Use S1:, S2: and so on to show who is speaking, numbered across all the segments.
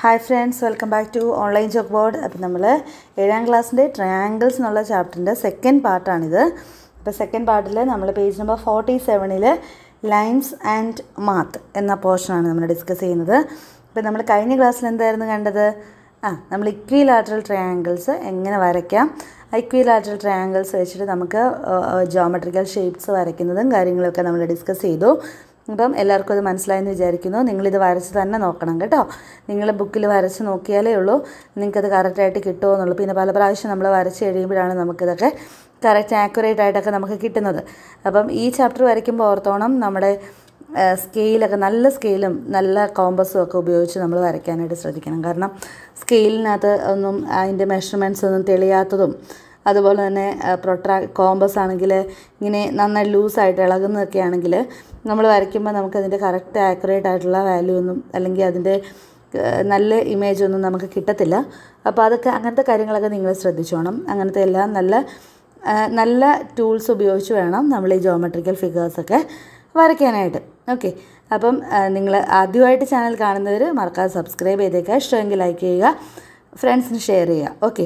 S1: Hi friends welcome back to online job board അപ്പോൾ നമ്മൾ ഏഴാം ക്ലാസ്സിൻ്റെ ട്രയാങ്കിൾസ് എന്നുള്ള ചാപ്റ്ററിൻ്റെ സെക്കൻഡ് പാർട്ടാണിത് അപ്പോൾ സെക്കൻഡ് പാർട്ടിൽ നമ്മൾ പേജ് നമ്പർ ഫോർട്ടി സെവനിൽ ലൈൻസ് ആൻഡ് മാത്ത് എന്ന പോർഷനാണ് നമ്മൾ ഡിസ്കസ് ചെയ്യുന്നത് അപ്പോൾ നമ്മൾ കഴിഞ്ഞ ക്ലാസ്സിൽ എന്തായിരുന്നു കണ്ടത് ആ നമ്മൾ ഇക്വി ലാറ്ററൽ ട്രയാങ്കിൾസ് എങ്ങനെ വരയ്ക്കാം ഐക്വി ലാറ്ററൽ ട്രയാങ്കിൾസ് വെച്ചിട്ട് നമുക്ക് ജോമെട്രിക്കൽ ഷേപ്സ് വരയ്ക്കുന്നതും കാര്യങ്ങളൊക്കെ നമ്മൾ ഡിസ്കസ് ചെയ്തു അപ്പം എല്ലാവർക്കും അത് മനസ്സിലായെന്ന് വിചാരിക്കുന്നു നിങ്ങളിത് വരച്ച് തന്നെ നോക്കണം കേട്ടോ നിങ്ങൾ ബുക്കിൽ വരച്ച് നോക്കിയാലേ ഉള്ളൂ നിങ്ങൾക്കത് കറക്റ്റായിട്ട് കിട്ടുമോ പിന്നെ പല പ്രാവശ്യം നമ്മൾ വരച്ച് കഴിയുമ്പോഴാണ് നമുക്കിതൊക്കെ കറക്റ്റ് ആക്യുറേറ്റ് ആയിട്ടൊക്കെ നമുക്ക് കിട്ടുന്നത് അപ്പം ഈ ചാപ്റ്റർ വരയ്ക്കുമ്പോൾ ഓർത്തോണം നമ്മുടെ സ്കെയിലൊക്കെ നല്ല സ്കെയിലും നല്ല കോമ്പസും ഒക്കെ ഉപയോഗിച്ച് നമ്മൾ വരയ്ക്കാനായിട്ട് ശ്രദ്ധിക്കണം കാരണം സ്കെയിലിനകത്ത് ഒന്നും അതിൻ്റെ മെഷർമെൻറ്റ്സ് ഒന്നും തെളിയാത്തതും അതുപോലെ തന്നെ പ്രൊട്രാ കോമ്പസ് ആണെങ്കിൽ ഇങ്ങനെ നന്നായി ലൂസായിട്ട് ഇളകുന്നതൊക്കെ ആണെങ്കിൽ നമ്മൾ വരയ്ക്കുമ്പോൾ നമുക്കതിൻ്റെ കറക്റ്റ് ആക്യുറേറ്റ് ആയിട്ടുള്ള വാല്യൂ ഒന്നും അല്ലെങ്കിൽ അതിൻ്റെ നല്ല ഇമേജ് ഒന്നും നമുക്ക് കിട്ടത്തില്ല അപ്പോൾ അതൊക്കെ അങ്ങനത്തെ കാര്യങ്ങളൊക്കെ നിങ്ങൾ ശ്രദ്ധിച്ചോണം അങ്ങനത്തെ എല്ലാം നല്ല നല്ല ടൂൾസ് ഉപയോഗിച്ച് വേണം നമ്മൾ ഈ ജോമെട്രിക്കൽ ഫിഗേഴ്സൊക്കെ വരയ്ക്കാനായിട്ട് ഓക്കെ അപ്പം നിങ്ങൾ ആദ്യമായിട്ട് ചാനൽ കാണുന്നവർ മറക്കാതെ സബ്സ്ക്രൈബ് ചെയ്തേക്കുക ഇഷ്ടമെങ്കിൽ ലൈക്ക് ചെയ്യുക ഫ്രണ്ട്സിന് ഷെയർ ചെയ്യുക ഓക്കെ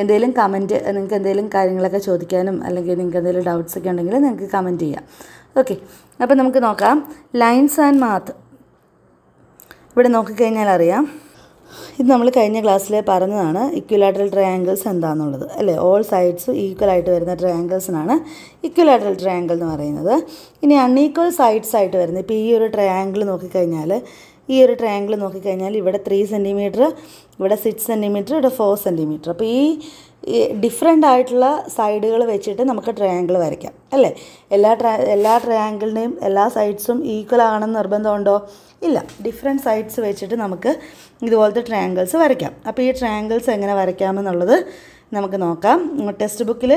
S1: എന്തെങ്കിലും കമൻറ്റ് നിങ്ങൾക്ക് എന്തെങ്കിലും കാര്യങ്ങളൊക്കെ ചോദിക്കാനും അല്ലെങ്കിൽ നിങ്ങൾക്ക് എന്തെങ്കിലും ഡൗട്ട്സ് ഒക്കെ ഉണ്ടെങ്കിൽ നിങ്ങൾക്ക് കമൻറ്റ് ചെയ്യാം ഓക്കെ അപ്പോൾ നമുക്ക് നോക്കാം ലൈൻസ് ആൻഡ് മാത്ത് ഇവിടെ നോക്കിക്കഴിഞ്ഞാൽ അറിയാം ഇത് നമ്മൾ കഴിഞ്ഞ ക്ലാസ്സിൽ പറഞ്ഞതാണ് ഇക്വലാറ്ററൽ ട്രയാങ്കിൾസ് എന്താണെന്നുള്ളത് അല്ലേ ഓൾ സൈഡ്സും ഈക്വൽ ആയിട്ട് വരുന്ന ട്രയാങ്കിൾസിനാണ് ഇക്വലാറ്ററൽ ട്രയാങ്കിൾ എന്ന് പറയുന്നത് ഇനി അൺഈക്വൽ സൈഡ്സ് ആയിട്ട് വരുന്നത് ഇപ്പോൾ ഈ ഒരു ട്രയാങ്കിൾ നോക്കിക്കഴിഞ്ഞാൽ ഈ ഒരു ട്രയാങ്കിൾ നോക്കിക്കഴിഞ്ഞാൽ ഇവിടെ ത്രീ സെൻറ്റിമീറ്റർ ഇവിടെ സിക്സ് സെൻറ്റിമീറ്റർ ഇവിടെ ഫോർ സെൻറ്റിമീറ്റർ അപ്പോൾ ഈ ഡിഫറെൻ്റ് ആയിട്ടുള്ള സൈഡുകൾ വെച്ചിട്ട് നമുക്ക് ട്രയാങ്കിൾ വരയ്ക്കാം അല്ലേ എല്ലാ ട്രാ എല്ലാ ട്രയാങ്കിളിൻ്റെയും എല്ലാ സൈഡ്സും ഈക്വൽ ആണെന്ന് നിർബന്ധമുണ്ടോ ഇല്ല ഡിഫറെൻറ്റ് സൈഡ്സ് വെച്ചിട്ട് നമുക്ക് ഇതുപോലത്തെ ട്രയാങ്കിൾസ് വരയ്ക്കാം അപ്പോൾ ഈ ട്രയാങ്കിൾസ് എങ്ങനെ വരയ്ക്കാമെന്നുള്ളത് നമുക്ക് നോക്കാം ടെക്സ്റ്റ് ബുക്കിൽ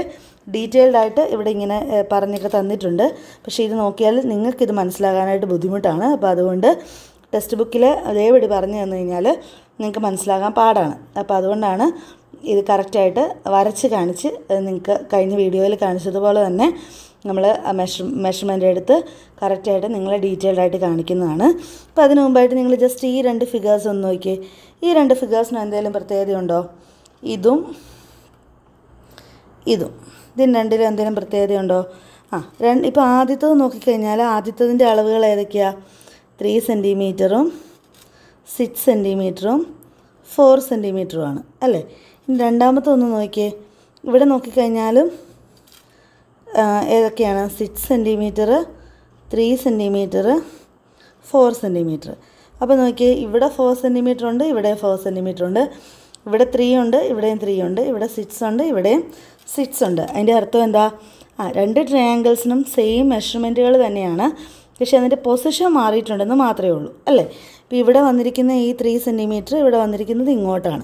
S1: ഡീറ്റെയിൽഡ് ആയിട്ട് ഇവിടെ ഇങ്ങനെ പറഞ്ഞൊക്കെ തന്നിട്ടുണ്ട് പക്ഷേ ഇത് നോക്കിയാൽ നിങ്ങൾക്കിത് മനസ്സിലാകാനായിട്ട് ബുദ്ധിമുട്ടാണ് അപ്പോൾ അതുകൊണ്ട് ടെക്സ്റ്റ് ബുക്കിൽ അതേപടി പറഞ്ഞു തന്നു കഴിഞ്ഞാൽ നിങ്ങൾക്ക് മനസ്സിലാകാൻ പാടാണ് അപ്പോൾ അതുകൊണ്ടാണ് ഇത് കറക്റ്റായിട്ട് വരച്ച് കാണിച്ച് നിങ്ങൾക്ക് കഴിഞ്ഞ വീഡിയോയിൽ കാണിച്ചതുപോലെ തന്നെ നമ്മൾ മെഷർ മെഷർമെൻ്റ് എടുത്ത് കറക്റ്റായിട്ട് നിങ്ങളെ ഡീറ്റെയിൽഡ് ആയിട്ട് കാണിക്കുന്നതാണ് അപ്പോൾ അതിന് മുമ്പായിട്ട് നിങ്ങൾ ജസ്റ്റ് ഈ രണ്ട് ഫിഗേഴ്സ് ഒന്ന് നോക്കി ഈ രണ്ട് ഫിഗേഴ്സിന് എന്തെങ്കിലും പ്രത്യേകതയുണ്ടോ ഇതും ഇതും ഇതിന് രണ്ടിലും എന്തെങ്കിലും പ്രത്യേകതയുണ്ടോ ആ രണ്ട് ഇപ്പോൾ ആദ്യത്തത് നോക്കിക്കഴിഞ്ഞാൽ ആദ്യത്തതിൻ്റെ അളവുകൾ ഏതൊക്കെയാണ് ത്രീ സെൻറ്റിമീറ്ററും സിക്സ് സെൻറ്റിമീറ്ററും ഫോർ സെൻറ്റിമീറ്ററുമാണ് അല്ലേ ഇനി രണ്ടാമത്തെ ഒന്ന് നോക്കിയേ ഇവിടെ നോക്കിക്കഴിഞ്ഞാലും ഏതൊക്കെയാണ് six centimetre three centimetre four centimetre അപ്പോൾ നോക്കിയേ ഇവിടെ ഫോർ സെൻറ്റിമീറ്റർ ഉണ്ട് ഇവിടെ ഫോർ സെൻറ്റിമീറ്റർ ഉണ്ട് ഇവിടെ ത്രീ ഉണ്ട് ഇവിടെയും ത്രീ ഉണ്ട് ഇവിടെ സിക്സ് ഉണ്ട് ഇവിടെയും സിക്സ് ഉണ്ട് അതിൻ്റെ അർത്ഥം എന്താ ആ രണ്ട് ട്രയാങ്കിൾസിനും സെയിം മെഷർമെൻറ്റുകൾ തന്നെയാണ് പക്ഷേ അതിൻ്റെ പൊസിഷൻ മാറിയിട്ടുണ്ടെന്ന് മാത്രമേ ഉള്ളൂ അല്ലേ അപ്പോൾ ഇവിടെ വന്നിരിക്കുന്ന ഈ ത്രീ സെൻറ്റിമീറ്റർ ഇവിടെ വന്നിരിക്കുന്നത് ഇങ്ങോട്ടാണ്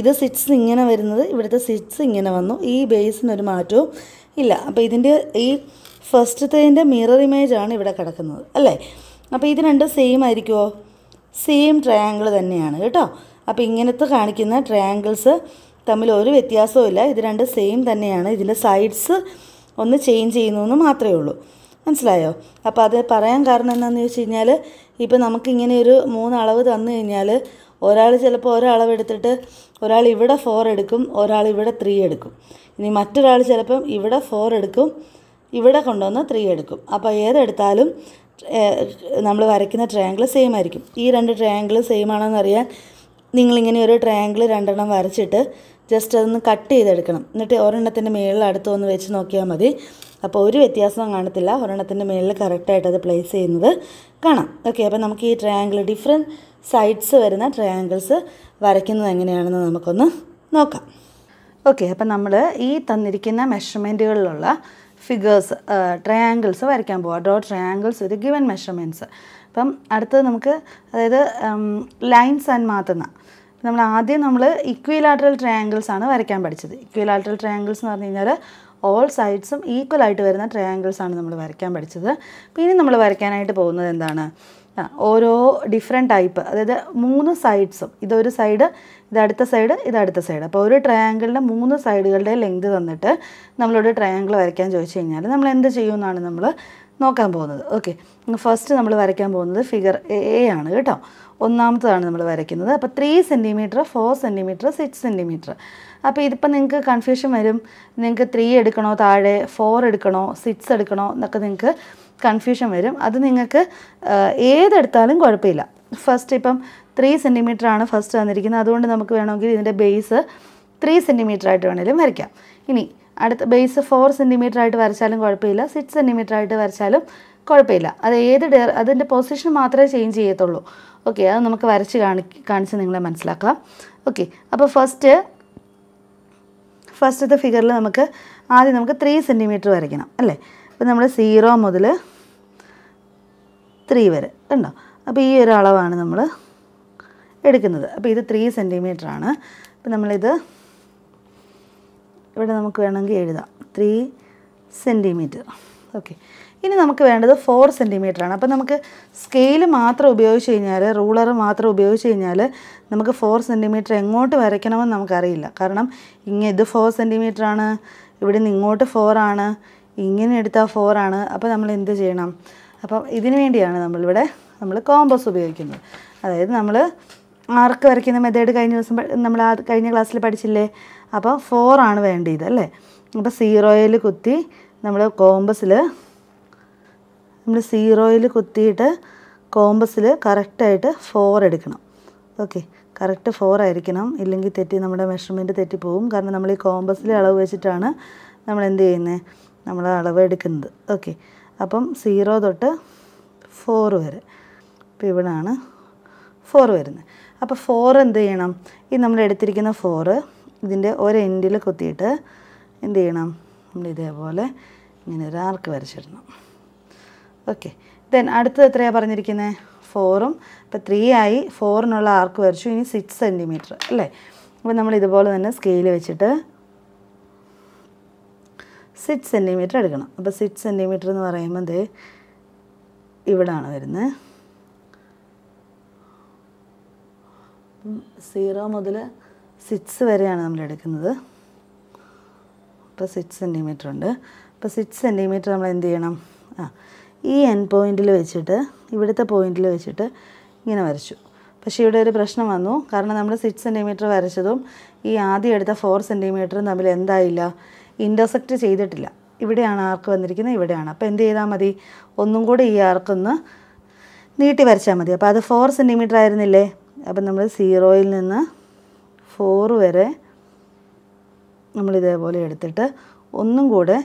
S1: ഇത് സിറ്റ്സ് ഇങ്ങനെ വരുന്നത് ഇവിടുത്തെ സിറ്റ്സ് ഇങ്ങനെ വന്നു ഈ ബേസിനൊരു മാറ്റവും ഇല്ല അപ്പോൾ ഇതിൻ്റെ ഈ ഫസ്റ്റത്തേൻ്റെ മിറർ ഇമേജാണ് ഇവിടെ കിടക്കുന്നത് അല്ലേ അപ്പോൾ ഇത് രണ്ടും സെയിം ആയിരിക്കുമോ സെയിം ട്രയാങ്കിൾ തന്നെയാണ് കേട്ടോ അപ്പോൾ ഇങ്ങനത്തെ കാണിക്കുന്ന ട്രയാങ്കിൾസ് തമ്മിൽ ഒരു വ്യത്യാസവും ഇത് രണ്ട് സെയിം തന്നെയാണ് ഇതിൻ്റെ സൈഡ്സ് ഒന്ന് ചേഞ്ച് ചെയ്യുന്നു എന്ന് മാത്രമേ ഉള്ളൂ മനസ്സിലായോ അപ്പോൾ അത് പറയാൻ കാരണം എന്താണെന്ന് ചോദിച്ചു കഴിഞ്ഞാൽ ഇപ്പോൾ നമുക്കിങ്ങനെ ഒരു മൂന്നളവ് തന്നു കഴിഞ്ഞാൽ ഒരാൾ ചിലപ്പോൾ ഒരളവ് എടുത്തിട്ട് ഒരാൾ ഇവിടെ ഫോർ എടുക്കും ഒരാൾ ഇവിടെ ത്രീ എടുക്കും ഇനി മറ്റൊരാൾ ചിലപ്പം ഇവിടെ ഫോർ എടുക്കും ഇവിടെ കൊണ്ടുവന്ന് ത്രീ എടുക്കും അപ്പോൾ ഏതെടുത്താലും നമ്മൾ വരയ്ക്കുന്ന ട്രയാങ്കിൾ സെയിം ആയിരിക്കും ഈ രണ്ട് ട്രയാങ്കിൾ സെയിം ആണോ അറിയാൻ നിങ്ങളിങ്ങനെ ഒരു ട്രയാങ്കിൾ രണ്ടെണ്ണം വരച്ചിട്ട് ജസ്റ്റ് അതൊന്ന് കട്ട് ചെയ്തെടുക്കണം എന്നിട്ട് ഒരെണ്ണത്തിൻ്റെ മുകളിൽ അടുത്ത് ഒന്ന് വെച്ച് നോക്കിയാൽ മതി അപ്പോൾ ഒരു വ്യത്യാസവും കാണത്തില്ല ഒരെണ്ണത്തിൻ്റെ മേളിൽ കറക്റ്റായിട്ട് അത് പ്ലേസ് ചെയ്യുന്നത് കാണാം ഓക്കെ അപ്പോൾ നമുക്ക് ഈ ട്രയാങ്കിൾ ഡിഫറെൻറ്റ് സൈഡ്സ് വരുന്ന ട്രയാങ്കിൾസ് വരയ്ക്കുന്നത് എങ്ങനെയാണെന്ന് നമുക്കൊന്ന് നോക്കാം ഓക്കെ അപ്പം നമ്മൾ ഈ തന്നിരിക്കുന്ന മെഷർമെൻറ്റുകളിലുള്ള ഫിഗേഴ്സ് ട്രയാങ്കിൾസ് വരയ്ക്കാൻ പോവുക ഡോ ട്രയാങ്കിൾസ് ഒരു ഗിവൻ മെഷർമെൻറ്റ്സ് അപ്പം അടുത്തത് നമുക്ക് അതായത് ലൈൻസ് ആൻഡ് മാത്തുന്ന നമ്മൾ ആദ്യം നമ്മൾ ഇക്വിലാട്രൽ ട്രയാങ്കിൾസ് ആണ് വരയ്ക്കാൻ പഠിച്ചത് ഇക്വിലാട്രൽ ട്രയാങ്കിൾസ് എന്ന് പറഞ്ഞു കഴിഞ്ഞാൽ ഓൾ സൈഡ്സും ഈക്വൽ ആയിട്ട് വരുന്ന ട്രയാങ്കിൾസ് ആണ് നമ്മൾ വരയ്ക്കാൻ പഠിച്ചത് പിന്നെ നമ്മൾ വരയ്ക്കാനായിട്ട് പോകുന്നത് എന്താണ് ഓരോ ഡിഫറെൻ്റ് ടൈപ്പ് അതായത് മൂന്ന് സൈഡ്സും ഇതൊരു സൈഡ് ഇതടുത്ത സൈഡ് ഇതടുത്ത സൈഡ് അപ്പോൾ ഒരു ട്രയാങ്കിളിൻ്റെ മൂന്ന് സൈഡുകളുടെ ലെങ്ത് തന്നിട്ട് നമ്മളൊരു ട്രയാങ്കിൾ വരയ്ക്കാൻ ചോദിച്ചു കഴിഞ്ഞാൽ നമ്മൾ എന്ത് ചെയ്യുമെന്നാണ് നമ്മൾ നോക്കാൻ പോകുന്നത് ഓക്കെ ഫസ്റ്റ് നമ്മൾ വരയ്ക്കാൻ പോകുന്നത് ഫിഗർ എ ആണ് കേട്ടോ ഒന്നാമത്തതാണ് നമ്മൾ വരയ്ക്കുന്നത് അപ്പോൾ three centimetre four centimetre six centimetre അപ്പോൾ ഇതിപ്പോൾ നിങ്ങൾക്ക് കൺഫ്യൂഷൻ വരും നിങ്ങൾക്ക് ത്രീ എടുക്കണോ താഴെ ഫോർ എടുക്കണോ സിക്സ് എടുക്കണോ എന്നൊക്കെ നിങ്ങൾക്ക് കൺഫ്യൂഷൻ വരും അത് നിങ്ങൾക്ക് ഏതെടുത്താലും കുഴപ്പമില്ല ഫസ്റ്റ് ഇപ്പം ത്രീ സെൻറ്റിമീറ്റർ ആണ് ഫസ്റ്റ് തന്നിരിക്കുന്നത് അതുകൊണ്ട് നമുക്ക് വേണമെങ്കിൽ ഇതിൻ്റെ ബേസ് ത്രീ സെൻറ്റിമീറ്റർ ആയിട്ട് വേണമെങ്കിലും വരയ്ക്കാം ഇനി അടുത്ത ബേസ് ഫോർ സെൻറ്റിമീറ്റർ ആയിട്ട് വരച്ചാലും കുഴപ്പമില്ല സിക്സ് സെൻറ്റിമീറ്റർ ആയിട്ട് വരച്ചാലും കുഴപ്പമില്ല അത് ഏത് ഡെയർ അതിൻ്റെ പൊസിഷൻ മാത്രമേ ചേഞ്ച് ചെയ്യത്തുള്ളൂ ഓക്കെ അത് നമുക്ക് വരച്ച് കാണി കാണിച്ച് നിങ്ങളെ മനസ്സിലാക്കാം ഓക്കെ അപ്പോൾ ഫസ്റ്റ് ഫസ്റ്റത്തെ ഫിഗറിൽ നമുക്ക് ആദ്യം നമുക്ക് ത്രീ സെൻറ്റിമീറ്റർ വരയ്ക്കണം അല്ലേ അപ്പോൾ നമ്മൾ സീറോ മുതൽ ത്രീ വരെ ഉണ്ടോ അപ്പോൾ ഈ ഒരു അളവാണ് നമ്മൾ എടുക്കുന്നത് അപ്പോൾ ഇത് ത്രീ സെൻറ്റിമീറ്റർ ആണ് അപ്പോൾ നമ്മളിത് ഇവിടെ നമുക്ക് വേണമെങ്കിൽ എഴുതാം ത്രീ സെൻറ്റിമീറ്റർ ഓക്കെ ഇനി നമുക്ക് വേണ്ടത് ഫോർ ആണ് അപ്പോൾ നമുക്ക് സ്കെയിൽ മാത്രം ഉപയോഗിച്ച് കഴിഞ്ഞാൽ റൂളർ മാത്രം ഉപയോഗിച്ച് കഴിഞ്ഞാൽ നമുക്ക് ഫോർ സെൻറ്റിമീറ്റർ എങ്ങോട്ട് വരയ്ക്കണമെന്ന് നമുക്കറിയില്ല കാരണം ഇങ്ങനെ ഇത് ഫോർ ആണ് ഇവിടെ നിന്ന് ഇങ്ങോട്ട് ഫോറാണ് ഇങ്ങനെ എടുത്താൽ ഫോറാണ് അപ്പോൾ നമ്മൾ എന്ത് ചെയ്യണം അപ്പം ഇതിനു വേണ്ടിയാണ് നമ്മളിവിടെ നമ്മൾ കോമ്പസ് ഉപയോഗിക്കുന്നത് അതായത് നമ്മൾ ആർക്ക് വരയ്ക്കുന്ന മെത്തേഡ് കഴിഞ്ഞ ദിവസം നമ്മൾ ആ കഴിഞ്ഞ ക്ലാസ്സിൽ പഠിച്ചില്ലേ അപ്പോൾ ഫോറാണ് വേണ്ടിയത് അല്ലേ അപ്പോൾ സീറോയിൽ കുത്തി നമ്മൾ കോമ്പസിൽ നമ്മൾ സീറോയിൽ കുത്തിയിട്ട് കോമ്പസിൽ കറക്റ്റായിട്ട് ഫോർ എടുക്കണം ഓക്കെ കറക്റ്റ് ഫോർ ആയിരിക്കണം ഇല്ലെങ്കിൽ തെറ്റി നമ്മുടെ മെഷർമെൻറ്റ് തെറ്റിപ്പോവും കാരണം നമ്മൾ ഈ കോമ്പസിലെ അളവ് വെച്ചിട്ടാണ് നമ്മൾ എന്ത് ചെയ്യുന്നത് നമ്മൾ അളവ് എടുക്കുന്നത് ഓക്കെ അപ്പം സീറോ തൊട്ട് ഫോർ വരെ ഇപ്പോൾ ഇവിടാണ് ഫോർ വരുന്നത് അപ്പോൾ ഫോർ എന്ത് ചെയ്യണം ഈ നമ്മൾ എടുത്തിരിക്കുന്ന ഫോറ് ഇതിൻ്റെ ഒരു എൻഡിൽ കുത്തിയിട്ട് എന്ത് ചെയ്യണം നമ്മൾ ഇതേപോലെ ഇങ്ങനെ ഒരാർക്ക് ആർക്ക് വരച്ചിടണം ഓക്കെ ദെൻ അടുത്തത് എത്രയാണ് പറഞ്ഞിരിക്കുന്നത് ഫോറും ഇപ്പോൾ ത്രീ ആയി ഫോറിനുള്ള ആർക്ക് വരച്ചു ഇനി സിക്സ് സെൻറ്റിമീറ്റർ അല്ലേ അപ്പോൾ നമ്മൾ ഇതുപോലെ തന്നെ സ്കെയിൽ വെച്ചിട്ട് സിക്സ് സെൻറ്റിമീറ്റർ എടുക്കണം അപ്പോൾ സിക്സ് സെൻറ്റിമീറ്റർ എന്ന് പറയുമ്പോൾ ഇവിടെ ഇവിടാണ് വരുന്നത് സീറോ മുതൽ സിക്സ് വരെയാണ് നമ്മൾ എടുക്കുന്നത് അപ്പോൾ സിക്സ് സെൻറ്റിമീറ്റർ ഉണ്ട് അപ്പോൾ സിക്സ് സെൻറ്റിമീറ്റർ നമ്മൾ എന്ത് ചെയ്യണം ആ ഈ എൻ പോയിന്റിൽ വെച്ചിട്ട് ഇവിടുത്തെ പോയിന്റിൽ വെച്ചിട്ട് ഇങ്ങനെ വരച്ചു പക്ഷേ ഇവിടെ ഒരു പ്രശ്നം വന്നു കാരണം നമ്മൾ സിക്സ് സെൻറ്റിമീറ്റർ വരച്ചതും ഈ ആദ്യം എടുത്ത ഫോർ സെൻറ്റിമീറ്ററും തമ്മിൽ എന്തായില്ല ഇൻ്റർസെക്റ്റ് ചെയ്തിട്ടില്ല ഇവിടെയാണ് ആർക്ക് വന്നിരിക്കുന്നത് ഇവിടെയാണ് അപ്പോൾ എന്ത് ചെയ്താൽ മതി ഒന്നും കൂടി ഈ ആർക്കൊന്ന് നീട്ടി വരച്ചാൽ മതി അപ്പോൾ അത് ഫോർ സെൻറ്റിമീറ്റർ ആയിരുന്നില്ലേ അപ്പം നമ്മൾ സീറോയിൽ നിന്ന് ഫോർ വരെ നമ്മൾ ഇതേപോലെ എടുത്തിട്ട് ഒന്നും കൂടെ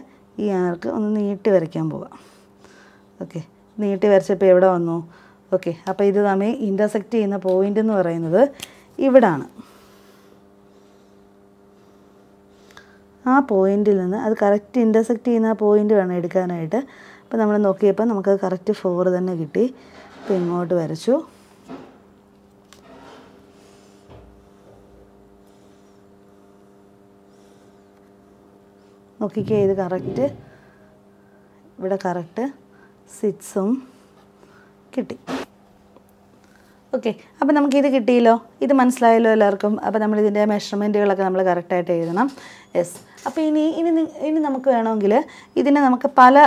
S1: ഈ ആർക്ക് ഒന്ന് നീട്ടി വരയ്ക്കാൻ പോകാം ഓക്കെ നീട്ടി വരച്ചപ്പോൾ എവിടെ വന്നു ഓക്കെ അപ്പോൾ ഇത് തമ്മിൽ ഇൻ്റർസെക്റ്റ് ചെയ്യുന്ന പോയിൻ്റ് എന്ന് പറയുന്നത് ഇവിടാണ് ആ പോയിൻ്റിൽ നിന്ന് അത് കറക്റ്റ് ഇൻ്റർസെക്റ്റ് ചെയ്യുന്ന ആ പോയിൻ്റ് വേണം എടുക്കാനായിട്ട് അപ്പോൾ നമ്മൾ നോക്കിയപ്പോൾ നമുക്ക് കറക്റ്റ് ഫോർ തന്നെ കിട്ടി അപ്പോൾ ഇങ്ങോട്ട് വരച്ചു നോക്കിക്കേ ഇത് കറക്റ്റ് ഇവിടെ കറക്റ്റ് സിക്സും കിട്ടി ഓക്കെ നമുക്ക് നമുക്കിത് കിട്ടിയല്ലോ ഇത് മനസ്സിലായല്ലോ എല്ലാവർക്കും അപ്പം നമ്മൾ ഇതിൻ്റെ മെഷർമെൻറ്റുകളൊക്കെ നമ്മൾ കറക്റ്റായിട്ട് എഴുതണം യെസ് അപ്പോൾ ഇനി ഇനി ഇനി നമുക്ക് വേണമെങ്കിൽ ഇതിനെ നമുക്ക് പല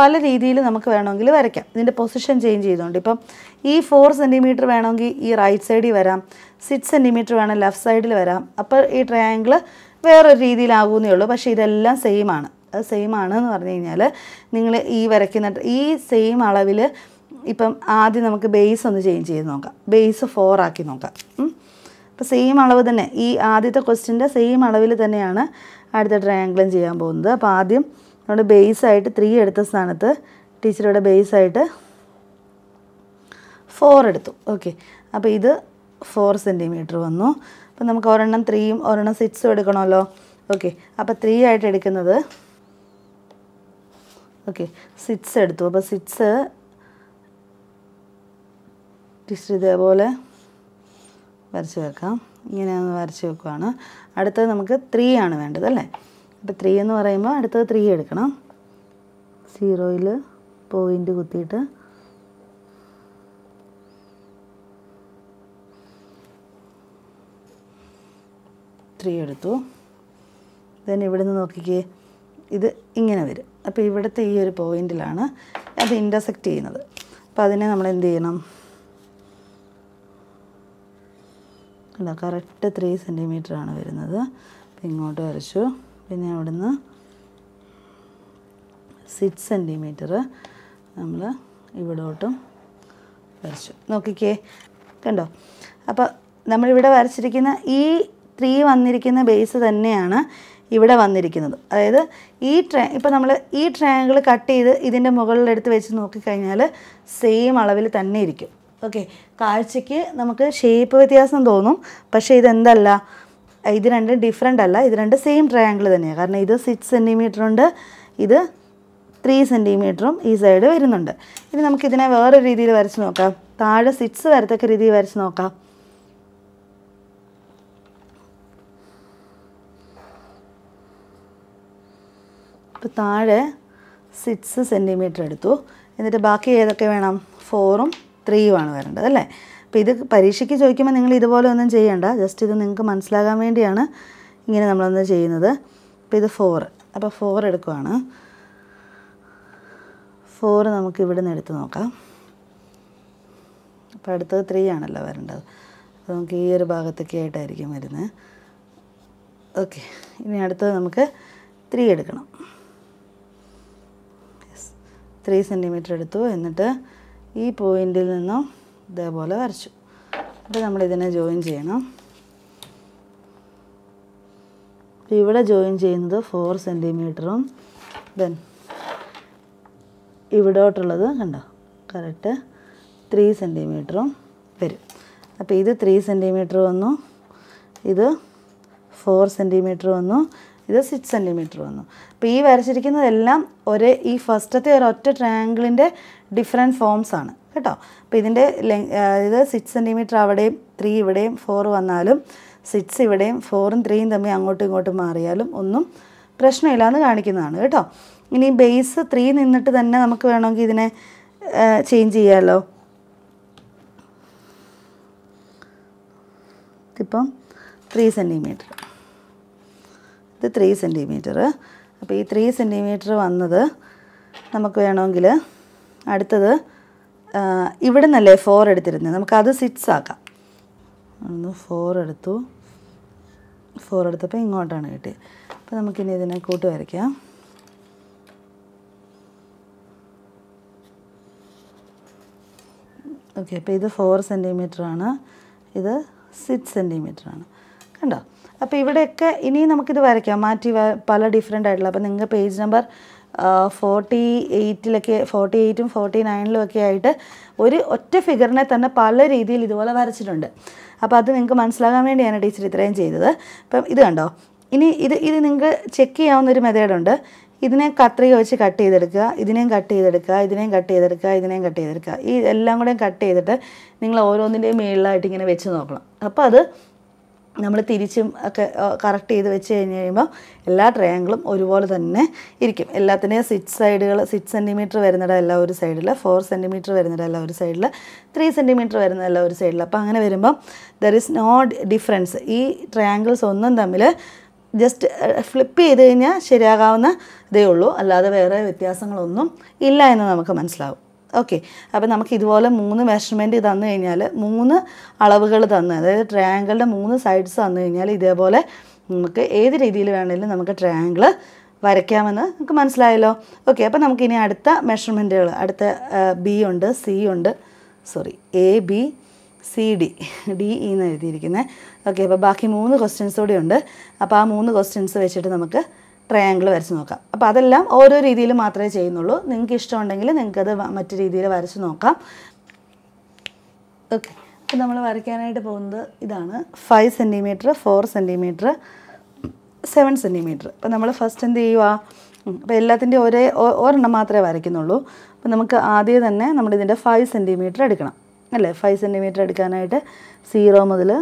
S1: പല രീതിയിൽ നമുക്ക് വേണമെങ്കിൽ വരയ്ക്കാം ഇതിൻ്റെ പൊസിഷൻ ചേഞ്ച് ചെയ്തുകൊണ്ട് ഇപ്പം ഈ ഫോർ സെൻറ്റിമീറ്റർ വേണമെങ്കിൽ ഈ റൈറ്റ് സൈഡിൽ വരാം സിക്സ് സെൻറ്റിമീറ്റർ വേണം ലെഫ്റ്റ് സൈഡിൽ വരാം അപ്പോൾ ഈ ട്രയാങ്കിൾ വേറൊരു രീതിയിലാകുമെന്നേ ഉള്ളൂ പക്ഷേ ഇതെല്ലാം ആണ് സെയിം ആണ് എന്ന് പറഞ്ഞു കഴിഞ്ഞാൽ നിങ്ങൾ ഈ വരയ്ക്കുന്ന ഈ സെയിം അളവിൽ ഇപ്പം ആദ്യം നമുക്ക് ബേസ് ഒന്ന് ചേഞ്ച് ചെയ്ത് നോക്കാം ബേസ് ഫോർ ആക്കി നോക്കാം അപ്പോൾ സെയിം അളവ് തന്നെ ഈ ആദ്യത്തെ ക്വസ്റ്റിൻ്റെ സെയിം അളവിൽ തന്നെയാണ് അടുത്ത ട്രയാങ്കിളും ചെയ്യാൻ പോകുന്നത് അപ്പോൾ ആദ്യം നമ്മൾ ബേസായിട്ട് ത്രീ എടുത്ത സ്ഥാനത്ത് ടീച്ചറുടെ ബേസായിട്ട് ഫോർ എടുത്തു ഓക്കെ അപ്പോൾ ഇത് ഫോർ സെൻറ്റിമീറ്റർ വന്നു അപ്പോൾ നമുക്ക് ഒരെണ്ണം ത്രീയും ഒരെണ്ണം സിക്സും എടുക്കണമല്ലോ ഓക്കെ അപ്പോൾ ത്രീ ആയിട്ട് എടുക്കുന്നത് ഓക്കെ സിറ്റ്സ് എടുത്തു അപ്പോൾ സിറ്റ്സ് ടിസ്റ്റ് ഇതേപോലെ വരച്ച് വെക്കാം ഇങ്ങനെ ഒന്ന് വരച്ച് വെക്കുവാണ് അടുത്തത് നമുക്ക് ത്രീ ആണ് വേണ്ടത് അല്ലേ അപ്പോൾ ത്രീ എന്ന് പറയുമ്പോൾ അടുത്തത് ത്രീ എടുക്കണം സീറോയിൽ പോയിൻ്റ് കുത്തിയിട്ട് ത്രീ എടുത്തു ദൻ ഇവിടുന്ന് നോക്കിക്കേ ഇത് ഇങ്ങനെ വരും അപ്പോൾ ഇവിടുത്തെ ഈ ഒരു പോയിന്റിലാണ് അത് ഇൻ്റർസെക്റ്റ് ചെയ്യുന്നത് അപ്പോൾ അതിനെ നമ്മൾ എന്ത് ചെയ്യണം അല്ല കറക്റ്റ് ത്രീ ആണ് വരുന്നത് അപ്പോൾ ഇങ്ങോട്ട് വരച്ചു പിന്നെ അവിടുന്ന് സിക്സ് സെൻറ്റിമീറ്റർ നമ്മൾ ഇവിടോട്ടും വരച്ചു നോക്കിക്കേ കണ്ടോ അപ്പോൾ നമ്മളിവിടെ വരച്ചിരിക്കുന്ന ഈ ത്രീ വന്നിരിക്കുന്ന ബേസ് തന്നെയാണ് ഇവിടെ വന്നിരിക്കുന്നത് അതായത് ഈ ട്രാ ഇപ്പോൾ നമ്മൾ ഈ ട്രയാങ്കിൾ കട്ട് ചെയ്ത് ഇതിൻ്റെ മുകളിലെടുത്ത് വെച്ച് നോക്കിക്കഴിഞ്ഞാൽ സെയിം അളവിൽ തന്നെ ഇരിക്കും ഓക്കെ കാഴ്ചയ്ക്ക് നമുക്ക് ഷേപ്പ് വ്യത്യാസം തോന്നും പക്ഷേ ഇതെന്തല്ല ഇത് രണ്ടും ഡിഫറെൻ്റ് അല്ല ഇത് രണ്ട് സെയിം ട്രയാങ്കിൾ തന്നെയാണ് കാരണം ഇത് സിക്സ് സെൻറ്റിമീറ്റർ ഉണ്ട് ഇത് ത്രീ സെൻറ്റിമീറ്ററും ഈ സൈഡ് വരുന്നുണ്ട് ഇനി നമുക്കിതിനെ വേറെ രീതിയിൽ വരച്ച് നോക്കാം താഴെ സിക്സ് വരത്തക്ക രീതിയിൽ വരച്ച് നോക്കാം അപ്പോൾ താഴെ സിക്സ് സെൻറ്റിമീറ്റർ എടുത്തു എന്നിട്ട് ബാക്കി ഏതൊക്കെ വേണം ഫോറും ത്രീയുമാണ് വരേണ്ടത് അല്ലേ അപ്പോൾ ഇത് പരീക്ഷയ്ക്ക് ചോദിക്കുമ്പോൾ നിങ്ങൾ ഇതുപോലെ ഒന്നും ചെയ്യേണ്ട ജസ്റ്റ് ഇത് നിങ്ങൾക്ക് മനസ്സിലാകാൻ വേണ്ടിയാണ് ഇങ്ങനെ നമ്മളൊന്ന് ചെയ്യുന്നത് അപ്പോൾ ഇത് ഫോർ അപ്പോൾ ഫോർ എടുക്കുവാണ് ഫോർ നമുക്ക് ഇവിടെ നിന്ന് എടുത്ത് നോക്കാം അപ്പോൾ അടുത്തത് ത്രീ ആണല്ലോ വരേണ്ടത് അപ്പോൾ നമുക്ക് ഈ ഒരു ഭാഗത്തൊക്കെ ആയിട്ടായിരിക്കും വരുന്നത് ഓക്കെ ഇനി അടുത്തത് നമുക്ക് ത്രീ എടുക്കണം ത്രീ സെൻറ്റിമീറ്റർ എടുത്തു എന്നിട്ട് ഈ പോയിൻ്റിൽ നിന്നും ഇതേപോലെ വരച്ചു അപ്പോൾ നമ്മളിതിനെ ജോയിൻ ചെയ്യണം അപ്പോൾ ഇവിടെ ജോയിൻ ചെയ്യുന്നത് ഫോർ സെൻറ്റിമീറ്ററും ദെൻ ഇവിടോട്ടുള്ളത് കണ്ടോ കറക്റ്റ് ത്രീ സെൻറ്റിമീറ്ററും വരും അപ്പോൾ ഇത് ത്രീ സെൻറ്റിമീറ്റർ വന്നു ഇത് ഫോർ സെൻറ്റിമീറ്റർ വന്നു ഇത് സിക്സ് സെൻറ്റിമീറ്റർ വന്നു അപ്പോൾ ഈ വരച്ചിരിക്കുന്നതെല്ലാം ഒരേ ഈ ഫസ്റ്റത്തെ ഒറ്റ ട്രയാങ്കിളിൻ്റെ ഡിഫറെൻറ്റ് ഫോംസ് ആണ് കേട്ടോ അപ്പോൾ ഇതിൻ്റെ ഇത് സിക്സ് സെൻറ്റിമീറ്റർ അവിടെയും ത്രീ ഇവിടെയും ഫോർ വന്നാലും സിക്സ് ഇവിടെയും ഫോറും ത്രീയും തമ്മിൽ അങ്ങോട്ടും ഇങ്ങോട്ടും മാറിയാലും ഒന്നും പ്രശ്നമില്ലാന്ന് കാണിക്കുന്നതാണ് കേട്ടോ ഇനി ബേസ് ത്രീ നിന്നിട്ട് തന്നെ നമുക്ക് വേണമെങ്കിൽ ഇതിനെ ചേഞ്ച് ചെയ്യാമല്ലോ ഇപ്പം ത്രീ സെൻറ്റിമീറ്റർ ഇത് ത്രീ സെൻറ്റിമീറ്റർ അപ്പോൾ ഈ ത്രീ സെൻറ്റിമീറ്റർ വന്നത് നമുക്ക് വേണമെങ്കിൽ അടുത്തത് ഇവിടെ നിന്നല്ലേ ഫോർ എടുത്തിരുന്നത് നമുക്കത് സിക്സ് ആക്കാം ഒന്ന് ഫോർ എടുത്തു ഫോർ എടുത്തപ്പോൾ ഇങ്ങോട്ടാണ് കിട്ടിയത് അപ്പോൾ നമുക്കിനി ഇതിനെ കൂട്ട് വരയ്ക്കാം ഓക്കെ അപ്പോൾ ഇത് ഫോർ സെൻറ്റിമീറ്ററാണ് ഇത് സിക്സ് സെൻറ്റിമീറ്ററാണ് കണ്ടോ അപ്പോൾ ഇവിടെയൊക്കെ ഇനി നമുക്കിത് വരയ്ക്കാം മാറ്റി പല ഡിഫറെൻ്റ് ആയിട്ടുള്ള അപ്പോൾ നിങ്ങൾക്ക് പേജ് നമ്പർ ഫോർട്ടി എയ്റ്റിലൊക്കെ ഫോർട്ടി എയ്റ്റും ഫോർട്ടി നയനിലും ഒക്കെ ആയിട്ട് ഒരു ഒറ്റ ഫിഗറിനെ തന്നെ പല രീതിയിൽ ഇതുപോലെ വരച്ചിട്ടുണ്ട് അപ്പോൾ അത് നിങ്ങൾക്ക് മനസ്സിലാകാൻ വേണ്ടിയാണ് ടീച്ചർ ഇത്രയും ചെയ്തത് അപ്പം ഇത് കണ്ടോ ഇനി ഇത് ഇത് നിങ്ങൾക്ക് ചെക്ക് ചെയ്യാവുന്ന ഒരു മെത്തേഡുണ്ട് ഇതിനെ കത്രിക വെച്ച് കട്ട് ചെയ്തെടുക്കുക ഇതിനെയും കട്ട് ചെയ്തെടുക്കുക ഇതിനെയും കട്ട് ചെയ്തെടുക്കുക ഇതിനെയും കട്ട് ചെയ്തെടുക്കുക ഈ എല്ലാം കൂടെയും കട്ട് ചെയ്തിട്ട് നിങ്ങൾ ഓരോന്നിൻ്റെയും മേളിലായിട്ട് ഇങ്ങനെ വെച്ച് നോക്കണം അപ്പോൾ അത് നമ്മൾ തിരിച്ചും ഒക്കെ കറക്റ്റ് ചെയ്ത് വെച്ച് കഴിഞ്ഞ് കഴിയുമ്പോൾ എല്ലാ ട്രയാങ്കിളും ഒരുപോലെ തന്നെ ഇരിക്കും എല്ലാത്തിനെയും സിക്സ് സൈഡുകൾ സിക്സ് സെൻറ്റിമീറ്റർ വരുന്നിടം എല്ലാം ഒരു സൈഡിൽ ഫോർ സെൻറ്റിമീറ്റർ വരുന്നിടം എല്ലാം ഒരു സൈഡിൽ ത്രീ സെൻറ്റിമീറ്റർ വരുന്ന എല്ലാം ഒരു സൈഡിൽ അപ്പോൾ അങ്ങനെ വരുമ്പോൾ ദർ ഇസ് നോ ഡിഫറൻസ് ഈ ട്രയാങ്കിൾസ് ഒന്നും തമ്മിൽ ജസ്റ്റ് ഫ്ലിപ്പ് ചെയ്ത് കഴിഞ്ഞാൽ ശരിയാകാവുന്ന ഇതേ ഉള്ളൂ അല്ലാതെ വേറെ വ്യത്യാസങ്ങളൊന്നും ഇല്ല എന്ന് നമുക്ക് മനസ്സിലാവും ഓക്കെ അപ്പോൾ നമുക്ക് ഇതുപോലെ മൂന്ന് മെഷർമെൻറ്റ് തന്നു കഴിഞ്ഞാൽ മൂന്ന് അളവുകൾ തന്ന് അതായത് ട്രയാങ്കിളിൻ്റെ മൂന്ന് സൈഡ്സ് തന്നു കഴിഞ്ഞാൽ ഇതേപോലെ നമുക്ക് ഏത് രീതിയിൽ വേണമെങ്കിലും നമുക്ക് ട്രയാങ്കിൾ വരയ്ക്കാമെന്ന് നമുക്ക് മനസ്സിലായല്ലോ ഓക്കെ അപ്പോൾ നമുക്കിനി അടുത്ത മെഷർമെൻറ്റുകൾ അടുത്ത ബി ഉണ്ട് സി ഉണ്ട് sorry A B C D D E എന്ന് എഴുതിയിരിക്കുന്നത് ഓക്കെ അപ്പോൾ ബാക്കി മൂന്ന് ക്വസ്റ്റ്യൻസ് കൂടി ഉണ്ട് അപ്പോൾ ആ മൂന്ന് ക്വസ്റ്റ്യൻസ് വെച്ചിട്ട് നമുക്ക് ട്രയാങ്കിൾ വരച്ച് നോക്കാം അപ്പോൾ അതെല്ലാം ഓരോ രീതിയിൽ മാത്രമേ ചെയ്യുന്നുള്ളൂ നിങ്ങൾക്ക് ഇഷ്ടമുണ്ടെങ്കിൽ നിങ്ങൾക്കത് മറ്റു രീതിയിൽ വരച്ച് നോക്കാം ഓക്കെ അപ്പോൾ നമ്മൾ വരയ്ക്കാനായിട്ട് പോകുന്നത് ഇതാണ് five centimetre four centimetre seven centimetre അപ്പോൾ നമ്മൾ ഫസ്റ്റ് എന്ത് ചെയ്യുക അപ്പോൾ എല്ലാത്തിൻ്റെ ഒരേ ഒരെണ്ണം മാത്രമേ വരയ്ക്കുന്നുള്ളൂ അപ്പോൾ നമുക്ക് ആദ്യം തന്നെ നമ്മുടെ ഇതിൻ്റെ ഫൈവ് സെൻറ്റിമീറ്റർ എടുക്കണം അല്ലേ ഫൈവ് സെൻറ്റിമീറ്റർ എടുക്കാനായിട്ട് സീറോ മുതൽ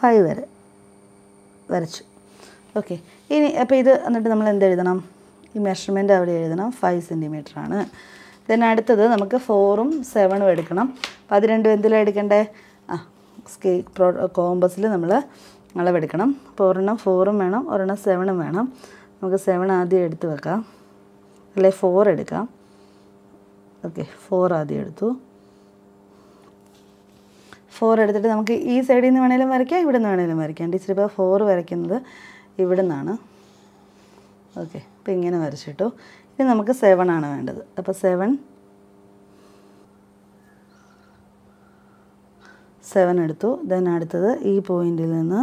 S1: ഫൈവ് വരെ വരച്ചു ഓക്കെ ഇനി അപ്പോൾ ഇത് എന്നിട്ട് നമ്മൾ എന്ത് എഴുതണം ഈ മെഷർമെൻറ്റ് അവിടെ എഴുതണം ഫൈവ് സെൻറ്റിമീറ്റർ ആണ് ദെൻ അടുത്തത് നമുക്ക് ഫോറും സെവനും എടുക്കണം അപ്പോൾ അത് രണ്ടും എന്തിലാണ് എടുക്കേണ്ടത് ആ സ്കേ പ്രോ കോമ്പസിൽ നമ്മൾ അളവെടുക്കണം അപ്പോൾ ഒരെണ്ണം ഫോറും വേണം ഒരെണ്ണം സെവനും വേണം നമുക്ക് സെവൻ ആദ്യം എടുത്ത് വെക്കാം അല്ലെ ഫോർ എടുക്കാം ഓക്കെ ഫോർ ആദ്യം എടുത്തു ഫോർ എടുത്തിട്ട് നമുക്ക് ഈ സൈഡിൽ നിന്ന് വേണേലും വരയ്ക്കാം ഇവിടെ നിന്ന് വേണേലും വരയ്ക്കാം ടീച്ചർ ഇപ്പോൾ ഫോർ വരയ്ക്കുന്നത് ഇവിടെ നിന്നാണ് ഓക്കെ അപ്പോൾ ഇങ്ങനെ വരച്ചിട്ടു ഇനി നമുക്ക് സെവൻ ആണ് വേണ്ടത് അപ്പോൾ സെവൻ സെവൻ എടുത്തു ദെൻ അടുത്തത് ഈ പോയിന്റിൽ നിന്ന്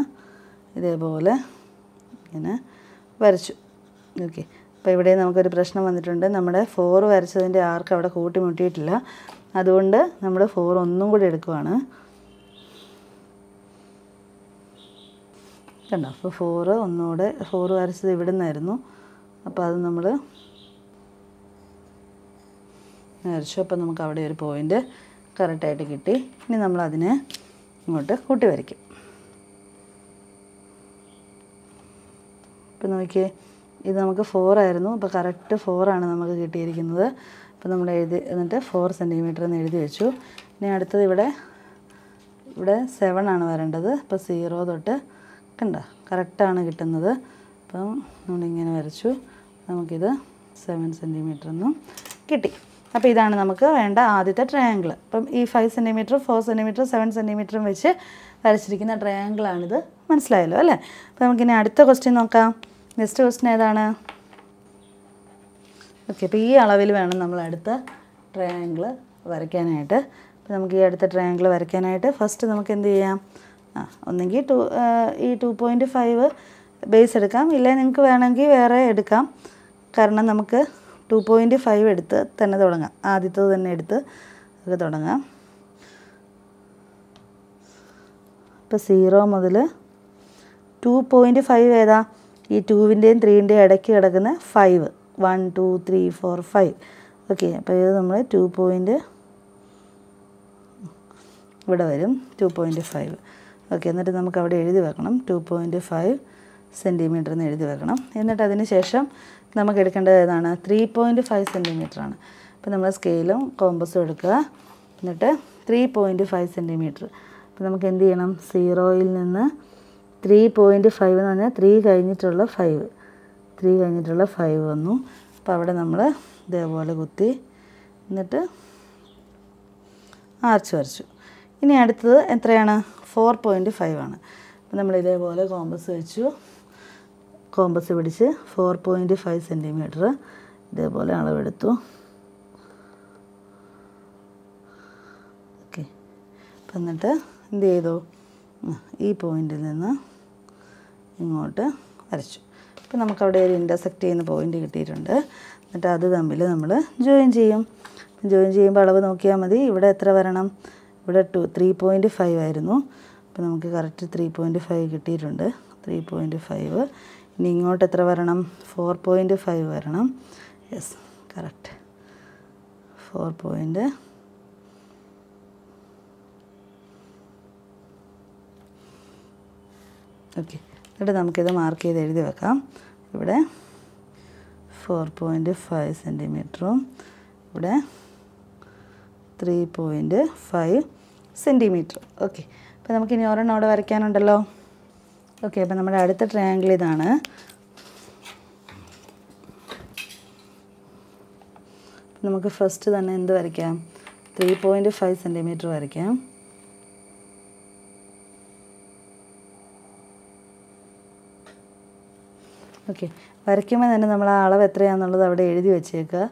S1: ഇതേപോലെ ഇങ്ങനെ വരച്ചു ഓക്കെ അപ്പോൾ ഇവിടെ നമുക്കൊരു പ്രശ്നം വന്നിട്ടുണ്ട് നമ്മുടെ ഫോർ വരച്ചതിൻ്റെ ആർക്ക് അവിടെ കൂട്ടിമുട്ടിയിട്ടില്ല അതുകൊണ്ട് നമ്മൾ ഫോർ ഒന്നും കൂടി എടുക്കുവാണ് കണ്ടോ അപ്പോൾ ഫോറ് ഒന്നുകൂടെ ഫോറ് വരച്ചത് ഇവിടെ നിന്നായിരുന്നു അപ്പോൾ അത് നമ്മൾ വരച്ചു അപ്പോൾ നമുക്ക് അവിടെ ഒരു പോയിൻ്റ് കറക്റ്റായിട്ട് കിട്ടി ഇനി നമ്മൾ അതിനെ ഇങ്ങോട്ട് കൂട്ടി വരയ്ക്കും ഇപ്പം നോക്കിയേ ഇത് നമുക്ക് ഫോറായിരുന്നു അപ്പോൾ കറക്റ്റ് ഫോറാണ് നമുക്ക് കിട്ടിയിരിക്കുന്നത് അപ്പോൾ നമ്മൾ എഴുതി എന്നിട്ട് ഫോർ സെൻറ്റിമീറ്റർ എന്ന് എഴുതി വെച്ചു ഇനി അടുത്തത് ഇവിടെ ഇവിടെ സെവൻ ആണ് വരേണ്ടത് അപ്പോൾ സീറോ തൊട്ട് കണ്ട കറക്റ്റാണ് കിട്ടുന്നത് അപ്പം നമ്മളിങ്ങനെ വരച്ചു നമുക്കിത് സെവൻ സെൻറ്റിമീറ്റർ എന്നും കിട്ടി അപ്പോൾ ഇതാണ് നമുക്ക് വേണ്ട ആദ്യത്തെ ട്രയാങ്കിൾ അപ്പം ഈ five centimetre four centimetre seven സെൻറ്റിമീറ്ററും വെച്ച് വരച്ചിരിക്കുന്ന ട്രയാങ്കിളാണിത് മനസ്സിലായല്ലോ അല്ലേ അപ്പോൾ നമുക്കിനി അടുത്ത ക്വസ്റ്റ്യൻ നോക്കാം നെക്സ്റ്റ് ക്വസ്റ്റ്യൻ ഏതാണ് ഓക്കെ അപ്പോൾ ഈ അളവിൽ വേണം നമ്മൾ അടുത്ത ട്രയാങ്കിൾ വരയ്ക്കാനായിട്ട് അപ്പോൾ നമുക്ക് ഈ അടുത്ത ട്രയാങ്കിൾ വരയ്ക്കാനായിട്ട് ഫസ്റ്റ് നമുക്ക് എന്ത് ചെയ്യാം ആ ഒന്നെങ്കിൽ ടു ഈ ടു പോയിൻറ്റ് ഫൈവ് ബേസ് എടുക്കാം ഇല്ലേ നിങ്ങൾക്ക് വേണമെങ്കിൽ വേറെ എടുക്കാം കാരണം നമുക്ക് ടു പോയിൻറ്റ് ഫൈവ് എടുത്ത് തന്നെ തുടങ്ങാം ആദ്യത്തത് തന്നെ എടുത്ത് ഒക്കെ തുടങ്ങാം ഇപ്പോൾ സീറോ മുതൽ ടു പോയിൻറ്റ് ഫൈവ് ഏതാ ഈ ടൂവിൻ്റെയും ത്രീൻ്റെയും ഇടയ്ക്ക് കിടക്കുന്ന five one two three four five okay അപ്പോൾ ഇത് നമ്മൾ ടു പോയിൻറ്റ് ഇവിടെ വരും ടു പോയിൻറ്റ് ഫൈവ് ഓക്കെ എന്നിട്ട് നമുക്ക് അവിടെ എഴുതി വെക്കണം ടു പോയിൻറ്റ് ഫൈവ് സെൻറ്റിമീറ്റർ എന്ന് എഴുതി വെക്കണം എന്നിട്ട് അതിന് ശേഷം നമുക്ക് എടുക്കേണ്ടത് ഏതാണ് ത്രീ പോയിൻറ്റ് ഫൈവ് സെൻറ്റിമീറ്റർ ആണ് അപ്പോൾ നമ്മൾ സ്കെയിലും കോമ്പസും എടുക്കുക എന്നിട്ട് ത്രീ പോയിൻറ്റ് ഫൈവ് സെൻറ്റിമീറ്റർ അപ്പോൾ നമുക്ക് എന്ത് ചെയ്യണം സീറോയിൽ നിന്ന് ത്രീ പോയിൻറ്റ് ഫൈവ് എന്ന് പറഞ്ഞാൽ ത്രീ കഴിഞ്ഞിട്ടുള്ള ഫൈവ് ത്രീ കഴിഞ്ഞിട്ടുള്ള ഫൈവ് വന്നു അപ്പോൾ അവിടെ നമ്മൾ ഇതേപോലെ കുത്തി എന്നിട്ട് ആർച്ച് വരച്ചു ഇനി അടുത്തത് എത്രയാണ് ഫോർ പോയിൻറ്റ് ഫൈവ് ആണ് അപ്പം നമ്മൾ ഇതേപോലെ കോമ്പസ് വെച്ചു കോമ്പസ് പിടിച്ച് ഫോർ പോയിൻറ്റ് ഫൈവ് സെൻറ്റിമീറ്റർ ഇതേപോലെ അളവെടുത്തു ഓക്കെ അപ്പം എന്നിട്ട് എന്ത് ചെയ്തു ഈ പോയിന്റിൽ നിന്ന് ഇങ്ങോട്ട് വരച്ചു അപ്പം നമുക്കവിടെ ഒരു ഇൻ്റർസെക്റ്റ് ചെയ്യുന്ന പോയിന്റ് കിട്ടിയിട്ടുണ്ട് എന്നിട്ട് അത് തമ്മിൽ നമ്മൾ ജോയിൻ ചെയ്യും ജോയിൻ ചെയ്യുമ്പോൾ അളവ് നോക്കിയാൽ മതി ഇവിടെ എത്ര വരണം ഇവിടെ ടു ത്രീ പോയിൻറ്റ് ഫൈവ് ആയിരുന്നു അപ്പോൾ നമുക്ക് കറക്റ്റ് ത്രീ പോയിൻറ്റ് ഫൈവ് കിട്ടിയിട്ടുണ്ട് ത്രീ പോയിൻറ്റ് ഫൈവ് ഇനി ഇങ്ങോട്ട് എത്ര വരണം ഫോർ പോയിൻറ്റ് ഫൈവ് വരണം yes correct four point okay എന്നിട്ട് നമുക്കിത് മാർക്ക് ചെയ്ത് എഴുതി വെക്കാം ഇവിടെ ഫോർ പോയിൻറ്റ് ഫൈവ് സെൻറ്റിമീറ്ററും ഇവിടെ three point five centimetre okay അപ്പോൾ നമുക്കിനി ഒരെണ്ണം അവിടെ വരയ്ക്കാനുണ്ടല്ലോ ഓക്കെ അപ്പോൾ നമ്മുടെ അടുത്ത ട്രയാങ്കിൾ ഇതാണ് നമുക്ക് ഫസ്റ്റ് തന്നെ എന്ത് വരയ്ക്കാം ത്രീ പോയിൻറ്റ് ഫൈവ് സെൻറ്റിമീറ്റർ വരയ്ക്കാം ഓക്കെ വരയ്ക്കുമ്പോൾ തന്നെ നമ്മൾ ആ അളവ് എത്രയാണെന്നുള്ളത് അവിടെ എഴുതി വെച്ചേക്കുക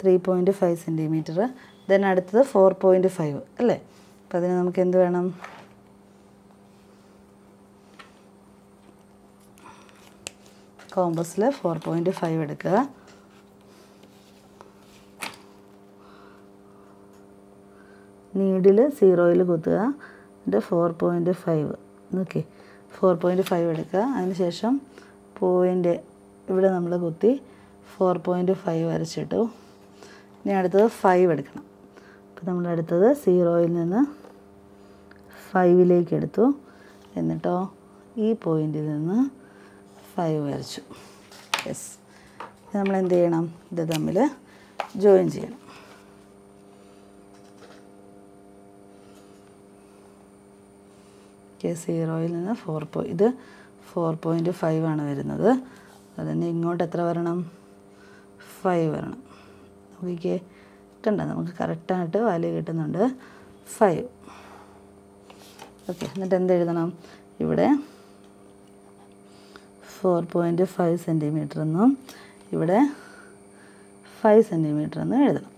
S1: three point five centimetre then അടുത്തത് ഫോർ പോയിൻറ്റ് ഫൈവ് അല്ലേ അപ്പം അതിന് നമുക്ക് എന്ത് വേണം കോമ്പസിൽ ഫോർ പോയിൻ്റ് ഫൈവ് എടുക്കുക നീഡിൽ സീറോയിൽ കുത്തുക എന്നിട്ട് four point five okay four point five എടുക്കുക അതിനുശേഷം പോയിൻ്റ് ഇവിടെ നമ്മൾ കുത്തി ഫോർ പോയിൻ്റ് ഫൈവ് വരച്ചിട്ടു ഇനി അടുത്തത് ഫൈവ് എടുക്കണം അപ്പോൾ നമ്മളടുത്തത് സീറോയിൽ നിന്ന് ഫൈവിലേക്ക് എടുത്തു എന്നിട്ടോ ഈ പോയിന്റിൽ നിന്ന് ഫൈവ് വരച്ചു യെസ് നമ്മൾ എന്ത് ചെയ്യണം ഇത് തമ്മിൽ ജോയിൻ ചെയ്യണം ഓക്കെ സീറോയിൽ നിന്ന് ഫോർ പോയി ഇത് ഫോർ പോയിൻറ്റ് ഫൈവ് ആണ് വരുന്നത് തന്നെ ഇങ്ങോട്ട് എത്ര വരണം ഫൈവ് വരണം നോക്കിക്കേ കിട്ടണ്ട നമുക്ക് കറക്റ്റായിട്ട് വാല്യൂ കിട്ടുന്നുണ്ട് ഫൈവ് ഓക്കെ എന്നിട്ട് എന്തെഴുതണം ഇവിടെ ഫോർ പോയിൻ്റ് ഫൈവ് സെൻറ്റിമീറ്റർ എന്നും ഇവിടെ ഫൈവ് സെൻറ്റിമീറ്റർ എന്നും എഴുതണം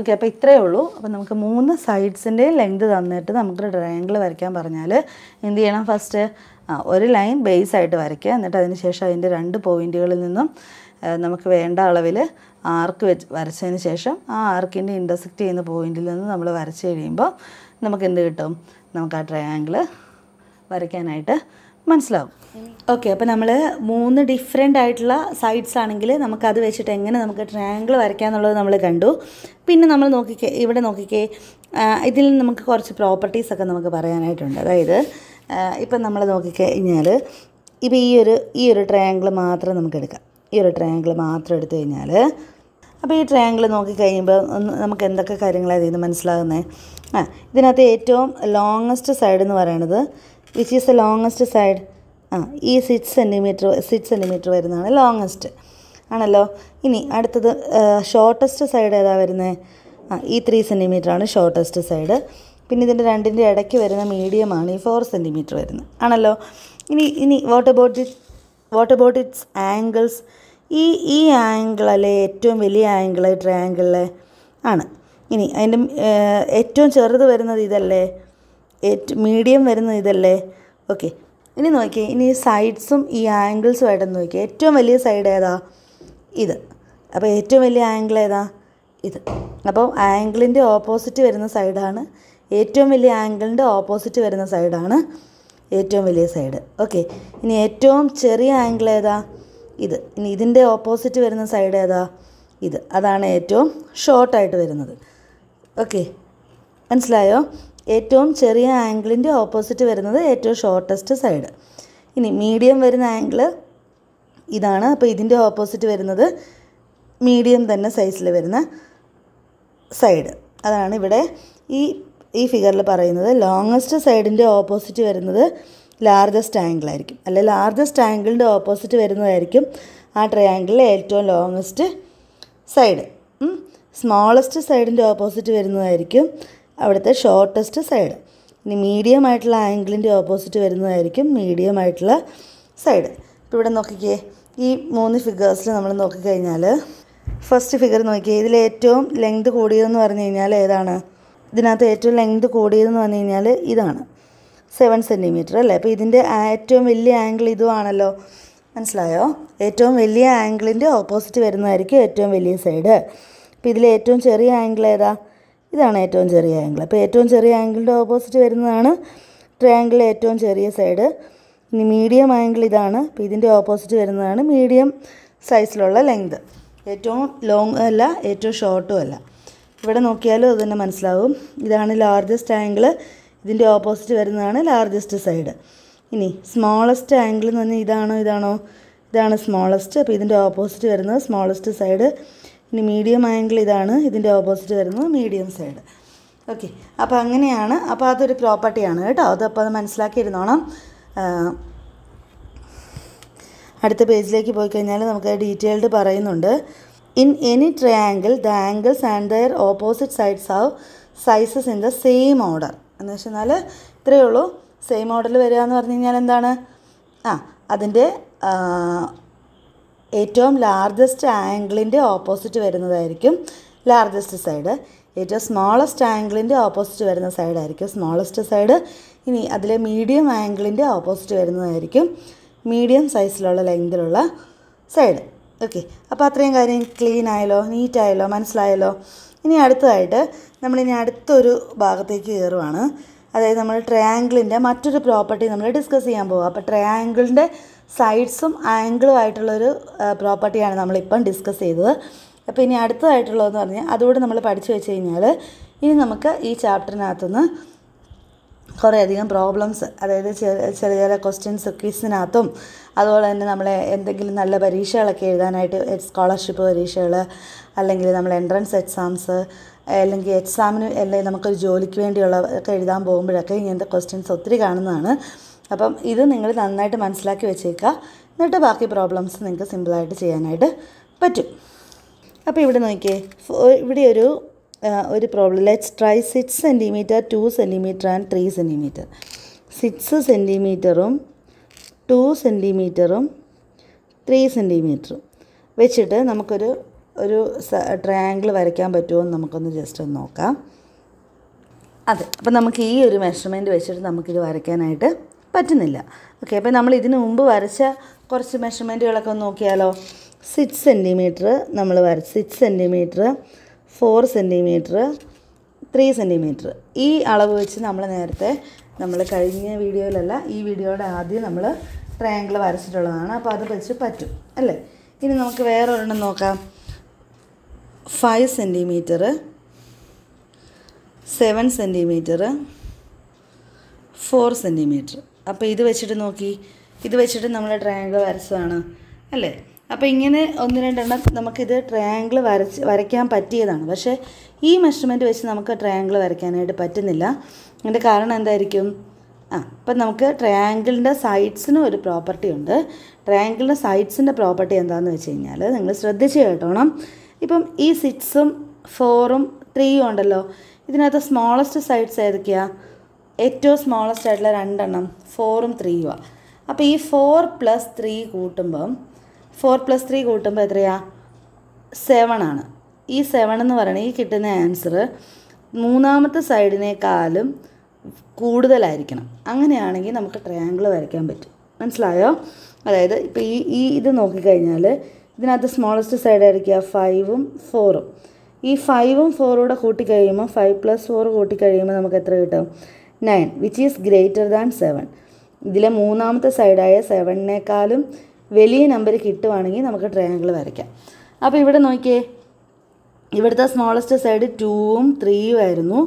S1: ഓക്കെ അപ്പോൾ ഇത്രയേ ഉള്ളൂ അപ്പോൾ നമുക്ക് മൂന്ന് സൈഡ്സിൻ്റെയും ലെങ്ത് തന്നിട്ട് നമുക്ക് ട്രയാങ്കിൾ വരയ്ക്കാൻ പറഞ്ഞാൽ എന്ത് ചെയ്യണം ഫസ്റ്റ് ഒരു ലൈൻ ബേസ് ആയിട്ട് വരയ്ക്കുക എന്നിട്ട് അതിന് ശേഷം അതിൻ്റെ രണ്ട് പോയിൻറ്റുകളിൽ നിന്നും നമുക്ക് വേണ്ട അളവിൽ ആർക്ക് വെച്ച് വരച്ചതിന് ശേഷം ആ ആർക്കിൻ്റെ ഇൻ്റർസെക്റ്റ് ചെയ്യുന്ന പോയിന്റിൽ നിന്ന് നമ്മൾ വരച്ച് കഴിയുമ്പോൾ നമുക്ക് എന്ത് കിട്ടും നമുക്ക് ആ ട്രയാങ്കിൾ വരയ്ക്കാനായിട്ട് മനസ്സിലാവും ഓക്കെ അപ്പോൾ നമ്മൾ മൂന്ന് ഡിഫറെൻ്റ് ആയിട്ടുള്ള സൈഡ്സ് ആണെങ്കിൽ നമുക്ക് അത് വെച്ചിട്ട് എങ്ങനെ നമുക്ക് ട്രയാങ്കിൾ വരയ്ക്കാമെന്നുള്ളത് നമ്മൾ കണ്ടു പിന്നെ നമ്മൾ നോക്കിക്കേ ഇവിടെ നോക്കിക്കേ ഇതിൽ നമുക്ക് കുറച്ച് പ്രോപ്പർട്ടീസൊക്കെ നമുക്ക് പറയാനായിട്ടുണ്ട് അതായത് ഇപ്പം നമ്മൾ നോക്കിക്കഴിഞ്ഞാൽ ഇപ്പോൾ ഈ ഒരു ഈ ഒരു ട്രയാങ്കിൾ മാത്രം നമുക്ക് എടുക്കാം ഈ ഒരു ട്രയാങ്കിൾ മാത്രം എടുത്തു കഴിഞ്ഞാൽ അപ്പോൾ ഈ ട്രയാങ്കിൾ നോക്കിക്കഴിയുമ്പോൾ നമുക്ക് എന്തൊക്കെ കാര്യങ്ങളാണ് ഇതിൽ നിന്ന് മനസ്സിലാകുന്നത് ആ ഇതിനകത്ത് ഏറ്റവും ലോങ്ങസ്റ്റ് സൈഡ് എന്ന് പറയുന്നത് which is the longest side ആ ഈ സിക്സ് സെൻറ്റിമീറ്റർ സിക്സ് സെൻറ്റിമീറ്റർ വരുന്നതാണ് ലോങ്ങസ്റ്റ് ആണല്ലോ ഇനി അടുത്തത് ഷോർട്ടസ്റ്റ് സൈഡ് ഏതാ വരുന്നത് ആ ഈ ത്രീ ആണ് ഷോർട്ടസ്റ്റ് സൈഡ് പിന്നെ ഇതിൻ്റെ രണ്ടിൻ്റെ ഇടയ്ക്ക് വരുന്ന മീഡിയമാണ് ഈ ഫോർ സെൻറ്റിമീറ്റർ വരുന്നത് ആണല്ലോ ഇനി ഇനി what about it water what angles ഈ ഈ ആംഗിളല്ലേ ഏറ്റവും വലിയ ആംഗിൾ ട്രയാങ്കിളിലെ ആണ് ഇനി അതിൻ്റെ ഏറ്റവും ചെറുത് വരുന്നത് ഇതല്ലേ ഏറ്റവും മീഡിയം വരുന്നത് ഇതല്ലേ ഓക്കെ ഇനി നോക്കിയേ ഇനി സൈഡ്സും ഈ ആംഗിൾസും ആയിട്ടൊന്ന് നോക്കിയേ ഏറ്റവും വലിയ സൈഡ് ഏതാ ഇത് അപ്പോൾ ഏറ്റവും വലിയ ആംഗിൾ ഏതാ ഇത് അപ്പോൾ ആംഗിളിൻ്റെ ഓപ്പോസിറ്റ് വരുന്ന സൈഡാണ് ഏറ്റവും വലിയ ആംഗിളിൻ്റെ ഓപ്പോസിറ്റ് വരുന്ന സൈഡാണ് ഏറ്റവും വലിയ സൈഡ് ഓക്കെ ഇനി ഏറ്റവും ചെറിയ ആംഗിൾ ഏതാ ഇത് ഇനി ഇതിൻ്റെ ഓപ്പോസിറ്റ് വരുന്ന സൈഡ് ഏതാ ഇത് അതാണ് ഏറ്റവും ഷോർട്ടായിട്ട് വരുന്നത് ഓക്കെ മനസ്സിലായോ ഏറ്റവും ചെറിയ ആംഗിളിൻ്റെ ഓപ്പോസിറ്റ് വരുന്നത് ഏറ്റവും ഷോർട്ടസ്റ്റ് സൈഡ് ഇനി മീഡിയം വരുന്ന ആംഗിൾ ഇതാണ് അപ്പോൾ ഇതിൻ്റെ ഓപ്പോസിറ്റ് വരുന്നത് മീഡിയം തന്നെ സൈസിൽ വരുന്ന സൈഡ് അതാണ് ഇവിടെ ഈ ഈ ഫിഗറിൽ പറയുന്നത് ലോങ്ങസ്റ്റ് സൈഡിൻ്റെ ഓപ്പോസിറ്റ് വരുന്നത് ലാർജസ്റ്റ് ആംഗിളായിരിക്കും അല്ലെ ലാർജസ്റ്റ് ആംഗിളിൻ്റെ ഓപ്പോസിറ്റ് വരുന്നതായിരിക്കും ആ ട്രയാങ്കിളിലെ ഏറ്റവും ലോങ്ങസ്റ്റ് സൈഡ് സ്മോളസ്റ്റ് സൈഡിൻ്റെ ഓപ്പോസിറ്റ് വരുന്നതായിരിക്കും അവിടുത്തെ ഷോർട്ടസ്റ്റ് സൈഡ് ഇനി മീഡിയം ആയിട്ടുള്ള ആംഗിളിൻ്റെ ഓപ്പോസിറ്റ് വരുന്നതായിരിക്കും മീഡിയം ആയിട്ടുള്ള സൈഡ് ഇപ്പോൾ ഇവിടെ നോക്കിക്കേ ഈ മൂന്ന് ഫിഗേഴ്സിൽ നമ്മൾ നോക്കിക്കഴിഞ്ഞാൽ ഫസ്റ്റ് ഫിഗർ നോക്കിയേ ഇതിൽ ഏറ്റവും ലെങ്ത് കൂടിയതെന്ന് പറഞ്ഞു കഴിഞ്ഞാൽ ഏതാണ് ഇതിനകത്ത് ഏറ്റവും ലെങ്ത് കൂടിയതെന്ന് പറഞ്ഞു കഴിഞ്ഞാൽ ഇതാണ് സെവൻ സെൻറ്റിമീറ്റർ അല്ലേ അപ്പോൾ ഇതിൻ്റെ ഏറ്റവും വലിയ ആംഗിൾ ഇതുമാണല്ലോ മനസ്സിലായോ ഏറ്റവും വലിയ ആംഗിളിൻ്റെ ഓപ്പോസിറ്റ് വരുന്നതായിരിക്കും ഏറ്റവും വലിയ സൈഡ് അപ്പോൾ ഇതിലെ ഏറ്റവും ചെറിയ ആംഗിൾ ഏതാ ഇതാണ് ഏറ്റവും ചെറിയ ആംഗിൾ അപ്പോൾ ഏറ്റവും ചെറിയ ആംഗിളിൻ്റെ ഓപ്പോസിറ്റ് വരുന്നതാണ് ട്രയാങ്കിളിലെ ഏറ്റവും ചെറിയ സൈഡ് ഇനി മീഡിയം ആംഗിൾ ഇതാണ് അപ്പോൾ ഇതിൻ്റെ ഓപ്പോസിറ്റ് വരുന്നതാണ് മീഡിയം സൈസിലുള്ള ലെങ്ത് ഏറ്റവും ലോങ് അല്ല ഏറ്റവും ഷോർട്ടും അല്ല ഇവിടെ നോക്കിയാലും അത് തന്നെ മനസ്സിലാവും ഇതാണ് ലാർജസ്റ്റ് ആംഗിൾ ഇതിൻ്റെ ഓപ്പോസിറ്റ് വരുന്നതാണ് ലാർജസ്റ്റ് സൈഡ് ഇനി സ്മോളസ്റ്റ് ആംഗിൾ എന്ന് പറഞ്ഞാൽ ഇതാണോ ഇതാണോ ഇതാണ് സ്മോളസ്റ്റ് അപ്പോൾ ഇതിൻ്റെ ഓപ്പോസിറ്റ് വരുന്നത് സ്മോളസ്റ്റ് സൈഡ് ഇനി മീഡിയം ആംഗിൾ ഇതാണ് ഇതിൻ്റെ ഓപ്പോസിറ്റ് വരുന്നത് മീഡിയം സൈഡ് ഓക്കെ അപ്പോൾ അങ്ങനെയാണ് അപ്പോൾ അതൊരു പ്രോപ്പർട്ടിയാണ് കേട്ടോ അതപ്പോൾ അത് മനസ്സിലാക്കിയിരുന്നോണം അടുത്ത പേജിലേക്ക് പോയി കഴിഞ്ഞാൽ നമുക്ക് ഡീറ്റെയിൽഡ് പറയുന്നുണ്ട് in any triangle the angles and their opposite sides are sizes in the same order എന്ന് വെച്ച് കഴിഞ്ഞാൽ ഇത്രയേ ഉള്ളൂ സെയിം മോഡൽ വരിക എന്ന് പറഞ്ഞു കഴിഞ്ഞാൽ എന്താണ് ആ അതിൻ്റെ ഏറ്റവും ലാർജസ്റ്റ് ആംഗിളിൻ്റെ ഓപ്പോസിറ്റ് വരുന്നതായിരിക്കും ലാർജസ്റ്റ് സൈഡ് ഏറ്റവും സ്മോളസ്റ്റ് ആംഗിളിൻ്റെ ഓപ്പോസിറ്റ് വരുന്ന സൈഡായിരിക്കും സ്മോളസ്റ്റ് സൈഡ് ഇനി അതിലെ മീഡിയം ആംഗിളിൻ്റെ ഓപ്പോസിറ്റ് വരുന്നതായിരിക്കും മീഡിയം സൈസിലുള്ള ലെങ്തിലുള്ള സൈഡ് ഓക്കെ അപ്പോൾ അത്രയും കാര്യം ക്ലീൻ ആയല്ലോ നീറ്റ് ആയല്ലോ മനസ്സിലായല്ലോ ഇനി അടുത്തതായിട്ട് നമ്മളിനി അടുത്തൊരു ഭാഗത്തേക്ക് കയറുവാണ് അതായത് നമ്മൾ ട്രയാങ്കിളിൻ്റെ മറ്റൊരു പ്രോപ്പർട്ടി നമ്മൾ ഡിസ്കസ് ചെയ്യാൻ പോകുക അപ്പോൾ ട്രയാങ്കിളിൻ്റെ സൈഡ്സും ആംഗിളും ആയിട്ടുള്ളൊരു പ്രോപ്പർട്ടിയാണ് നമ്മളിപ്പം ഡിസ്കസ് ചെയ്തത് അപ്പോൾ ഇനി അടുത്തതായിട്ടുള്ളതെന്ന് പറഞ്ഞാൽ അതുകൂടെ നമ്മൾ പഠിച്ചു വെച്ച് കഴിഞ്ഞാൽ ഇനി നമുക്ക് ഈ ചാപ്റ്ററിനകത്തുനിന്ന് കുറേയധികം പ്രോബ്ലംസ് അതായത് ചെറിയ ചെറിയ ക്വസ്റ്റ്യൻസ് ക്വിസിനകത്തും അതുപോലെ തന്നെ നമ്മളെ എന്തെങ്കിലും നല്ല പരീക്ഷകളൊക്കെ എഴുതാനായിട്ട് സ്കോളർഷിപ്പ് പരീക്ഷകൾ അല്ലെങ്കിൽ നമ്മൾ എൻട്രൻസ് എക്സാംസ് അല്ലെങ്കിൽ എക്സാമിന് അല്ലെങ്കിൽ നമുക്കൊരു ജോലിക്ക് വേണ്ടിയുള്ള ഒക്കെ എഴുതാൻ പോകുമ്പോഴൊക്കെ ഇങ്ങനത്തെ ക്വസ്റ്റ്യൻസ് ഒത്തിരി കാണുന്നതാണ് അപ്പം ഇത് നിങ്ങൾ നന്നായിട്ട് മനസ്സിലാക്കി വെച്ചേക്കുക എന്നിട്ട് ബാക്കി പ്രോബ്ലംസ് നിങ്ങൾക്ക് സിമ്പിളായിട്ട് ചെയ്യാനായിട്ട് പറ്റും അപ്പോൾ ഇവിടെ നോക്കിയേ ഇവിടെ ഒരു ഒരു problem let's try six centimetre two centimetre and three centimetre six സെൻറ്റിമീറ്ററും ടു സെൻറ്റിമീറ്ററും ത്രീ സെൻറ്റിമീറ്ററും വെച്ചിട്ട് നമുക്കൊരു ഒരു ട്രയാങ്കിൾ വരയ്ക്കാൻ പറ്റുമോ എന്ന് നമുക്കൊന്ന് ജസ്റ്റ് ഒന്ന് നോക്കാം അതെ അപ്പോൾ നമുക്ക് ഈ ഒരു മെഷർമെൻറ്റ് വെച്ചിട്ട് നമുക്കിത് വരയ്ക്കാനായിട്ട് പറ്റുന്നില്ല ഓക്കെ അപ്പോൾ നമ്മൾ ഇതിനു മുമ്പ് വരച്ച കുറച്ച് മെഷർമെൻറ്റുകളൊക്കെ ഒന്ന് നോക്കിയാലോ സിക്സ് സെൻറ്റിമീറ്റർ നമ്മൾ വരച്ച് six centimetre four centimetre three centimetre ഈ അളവ് വെച്ച് നമ്മൾ നേരത്തെ നമ്മൾ കഴിഞ്ഞ വീഡിയോയിലല്ല ഈ വീഡിയോയുടെ ആദ്യം നമ്മൾ ട്രയാങ്കിൾ വരച്ചിട്ടുള്ളതാണ് അപ്പോൾ അത് വെച്ച് പറ്റും അല്ലേ ഇനി നമുക്ക് വേറെ ഒരെണ്ണം നോക്കാം five centimetre seven centimetre four centimetre അപ്പോൾ ഇത് വെച്ചിട്ട് നോക്കി ഇത് വെച്ചിട്ട് നമ്മൾ ട്രയാങ്കിൾ വരച്ചതാണ് അല്ലേ അപ്പോൾ ഇങ്ങനെ ഒന്ന് രണ്ടെണ്ണം നമുക്കിത് ട്രയാങ്കിൾ വരച്ച് വരയ്ക്കാൻ പറ്റിയതാണ് പക്ഷേ ഈ മെഷർമെൻറ്റ് വെച്ച് നമുക്ക് ട്രയാങ്കിൾ വരയ്ക്കാനായിട്ട് പറ്റുന്നില്ല അതിൻ്റെ കാരണം എന്തായിരിക്കും ആ അപ്പം നമുക്ക് ട്രയാങ്കിളിൻ്റെ സൈഡ്സിനും ഒരു പ്രോപ്പർട്ടി ഉണ്ട് ട്രയാങ്കിളിൻ്റെ സൈഡ്സിൻ്റെ പ്രോപ്പർട്ടി എന്താണെന്ന് വെച്ച് കഴിഞ്ഞാൽ നിങ്ങൾ ശ്രദ്ധിച്ച് കേട്ടോണം ഇപ്പം ഈ സിക്സും ഫോറും ത്രീയും ഉണ്ടല്ലോ ഇതിനകത്ത് സ്മോളസ്റ്റ് സൈഡ്സ് ഏതൊക്കെയാണ് ഏറ്റവും സ്മോളസ്റ്റ് ആയിട്ടുള്ള രണ്ടെണ്ണം ഫോറും ത്രീയുമാണ് അപ്പോൾ ഈ ഫോർ പ്ലസ് ത്രീ കൂട്ടുമ്പം ഫോർ പ്ലസ് ത്രീ കൂട്ടുമ്പോൾ എത്രയാണ് സെവൺ ആണ് ഈ സെവൻ എന്ന് പറയുന്നത് ഈ കിട്ടുന്ന ആൻസർ മൂന്നാമത്തെ സൈഡിനേക്കാളും കൂടുതലായിരിക്കണം അങ്ങനെയാണെങ്കിൽ നമുക്ക് ട്രയാങ്കിൾ വരയ്ക്കാൻ പറ്റും മനസ്സിലായോ അതായത് ഇപ്പോൾ ഈ ഈ ഇത് നോക്കിക്കഴിഞ്ഞാൽ ഇതിനകത്ത് സ്മോളസ്റ്റ് സൈഡ് ആയിരിക്കുക ഫൈവും ഫോറും ഈ ഫൈവും ഫോറും കൂടെ കൂട്ടിക്കഴിയുമ്പോൾ ഫൈവ് പ്ലസ് ഫോർ കൂട്ടിക്കഴിയുമ്പോൾ നമുക്ക് എത്ര കിട്ടും nine which is greater than seven ഇതിലെ മൂന്നാമത്തെ സൈഡായ സെവനേക്കാളും വലിയ നമ്പർ കിട്ടുവാണെങ്കിൽ നമുക്ക് ട്രയാങ്കിൾ വരയ്ക്കാം അപ്പോൾ ഇവിടെ നോക്കിയേ ഇവിടുത്തെ സ്മോളസ്റ്റ് സൈഡ് ടൂവും ത്രീയും ആയിരുന്നു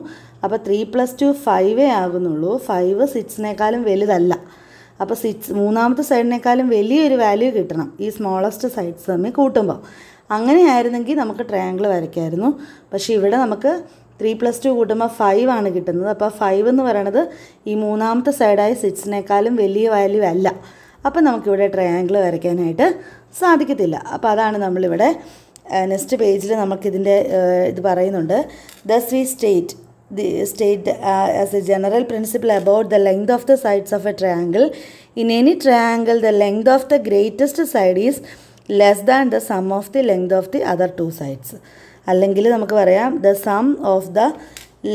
S1: അപ്പോൾ ത്രീ പ്ലസ് ടു ഫൈവേ ആകുന്നുള്ളൂ ഫൈവ് സിക്സിനേക്കാളും വലുതല്ല അപ്പോൾ സിക്സ് മൂന്നാമത്തെ സൈഡിനേക്കാളും വലിയൊരു വാല്യൂ കിട്ടണം ഈ സ്മോളസ്റ്റ് സൈഡ്സ് തമ്മിൽ കൂട്ടുമ്പോൾ അങ്ങനെയായിരുന്നെങ്കിൽ നമുക്ക് ട്രയാങ്കിൾ വരയ്ക്കായിരുന്നു പക്ഷേ ഇവിടെ നമുക്ക് ത്രീ പ്ലസ് ടു കൂട്ടുമ്പോൾ ഫൈവ് ആണ് കിട്ടുന്നത് അപ്പോൾ ഫൈവ് എന്ന് പറയണത് ഈ മൂന്നാമത്തെ സൈഡായ സിക്സിനേക്കാളും വലിയ വാല്യൂ അല്ല അപ്പം നമുക്കിവിടെ ട്രയാങ്കിൾ വരയ്ക്കാനായിട്ട് സാധിക്കത്തില്ല അപ്പോൾ അതാണ് നമ്മളിവിടെ നെക്സ്റ്റ് പേജിൽ നമുക്കിതിൻ്റെ ഇത് പറയുന്നുണ്ട് thus we state the state uh, as a general principle about the length of the sides of a triangle. In any triangle, the length of the greatest side is less than the sum of the length of the other two sides. അല്ലെങ്കിൽ നമുക്ക് പറയാം the sum of the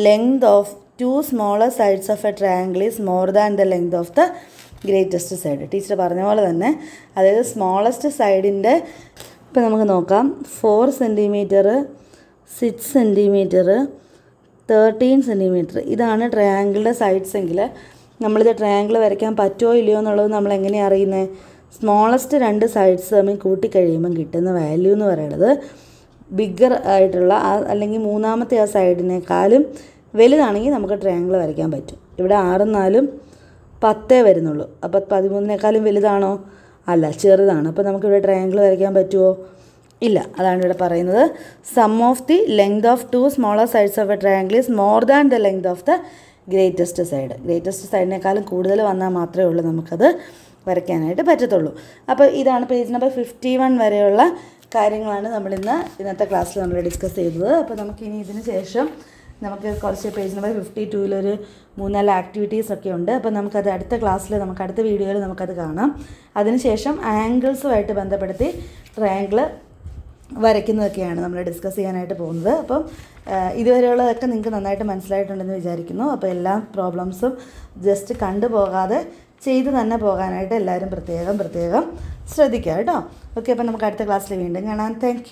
S1: length of two smaller sides of a triangle is more than the length of the greatest side teacher പറഞ്ഞ പോലെ തന്നെ അതായത് smallest സൈഡിൻ്റെ ഇപ്പം നമുക്ക് നോക്കാം four centimetre six centimetre thirteen centimetre ഇതാണ് ട്രയാങ്കിളിൻ്റെ സൈഡ്സ് എങ്കിൽ നമ്മളിത് ട്രയാങ്കിൾ വരയ്ക്കാൻ പറ്റുമോ ഇല്ലയോ എന്നുള്ളത് നമ്മൾ എങ്ങനെയാണ് അറിയുന്നത് സ്മോളസ്റ്റ് രണ്ട് സൈഡ്സ് തമ്മിൽ കൂട്ടിക്കഴിയുമ്പം കിട്ടുന്ന വാല്യൂ എന്ന് പറയുന്നത് ബിഗ്ഗർ ആയിട്ടുള്ള അല്ലെങ്കിൽ മൂന്നാമത്തെ ആ സൈഡിനേക്കാളും വലുതാണെങ്കിൽ നമുക്ക് ട്രയാങ്കിൾ വരയ്ക്കാൻ പറ്റും ഇവിടെ ആറും നാലും പത്തേ വരുന്നുള്ളൂ അപ്പോൾ പതിമൂന്നിനേക്കാളും വലുതാണോ അല്ല ചെറുതാണ് അപ്പോൾ നമുക്കിവിടെ ട്രയാങ്കിൾ വരയ്ക്കാൻ പറ്റുമോ ഇല്ല അതാണ് ഇവിടെ പറയുന്നത് sum of the length of two smaller sides of a triangle is more than the length of the greatest side greatest സൈഡിനേക്കാളും കൂടുതൽ വന്നാൽ മാത്രമേ ഉള്ളൂ നമുക്കത് വരയ്ക്കാനായിട്ട് പറ്റത്തുള്ളൂ അപ്പോൾ ഇതാണ് പേജ് നമ്പർ ഫിഫ്റ്റി വൺ വരെയുള്ള കാര്യങ്ങളാണ് നമ്മളിന്ന് ഇന്നത്തെ ക്ലാസ്സിൽ നമ്മൾ ഡിസ്കസ് ചെയ്തത് അപ്പോൾ നമുക്കിനി ഇതിന് ശേഷം നമുക്ക് കുറച്ച് പേജ് നമ്പർ ഫിഫ്റ്റി ടുവിലൊരു മൂന്നാല് ആക്ടിവിറ്റീസ് ഒക്കെ ഉണ്ട് അപ്പോൾ നമുക്കത് അടുത്ത ക്ലാസ്സിൽ നമുക്ക് അടുത്ത വീഡിയോയിൽ നമുക്കത് കാണാം അതിനുശേഷം ആംഗിൾസുമായിട്ട് ബന്ധപ്പെടുത്തി ട്രയാങ്കിൾ വരയ്ക്കുന്നതൊക്കെയാണ് നമ്മൾ ഡിസ്കസ് ചെയ്യാനായിട്ട് പോകുന്നത് അപ്പം ഇതുവരെയുള്ളതൊക്കെ നിങ്ങൾക്ക് നന്നായിട്ട് മനസ്സിലായിട്ടുണ്ടെന്ന് വിചാരിക്കുന്നു അപ്പോൾ എല്ലാ പ്രോബ്ലംസും ജസ്റ്റ് കണ്ടു പോകാതെ ചെയ്ത് തന്നെ പോകാനായിട്ട് എല്ലാവരും പ്രത്യേകം പ്രത്യേകം ശ്രദ്ധിക്കുക കേട്ടോ ഓക്കെ അപ്പോൾ നമുക്ക് അടുത്ത ക്ലാസ്സിൽ വീണ്ടും കാണാം താങ്ക്